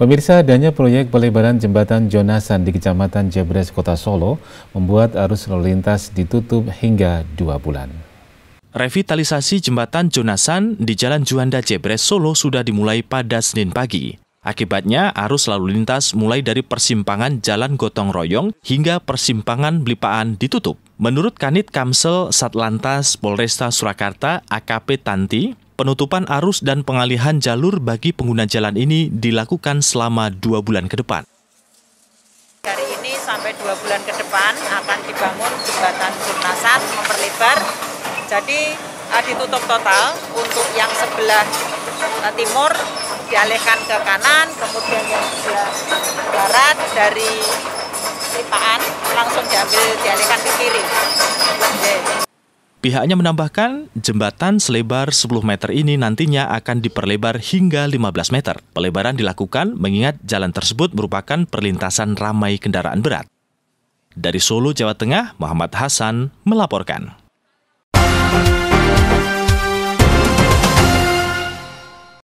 Pemirsa, adanya proyek pelebaran jembatan Jonasan di Kecamatan Jebres, Kota Solo membuat arus lalu lintas ditutup hingga dua bulan. Revitalisasi jembatan Jonasan di Jalan Juanda Jebres Solo sudah dimulai pada Senin pagi. Akibatnya, arus lalu lintas mulai dari persimpangan Jalan Gotong Royong hingga persimpangan Blipaan ditutup. Menurut Kanit Kamsel Satlantas Polresta Surakarta AKP Tanti, penutupan arus dan pengalihan jalur bagi pengguna jalan ini dilakukan selama dua bulan ke depan. Dari ini sampai dua bulan ke depan akan dibangun jembatan Jurnasat memperlebar, jadi eh, ditutup total untuk yang sebelah eh, timur dialihkan ke kanan, kemudian yang sebelah barat dari Lipaan langsung diambil dialihkan ke kiri. Pihaknya menambahkan, jembatan selebar 10 meter ini nantinya akan diperlebar hingga 15 meter. Pelebaran dilakukan mengingat jalan tersebut merupakan perlintasan ramai kendaraan berat. Dari Solo, Jawa Tengah, Muhammad Hasan melaporkan.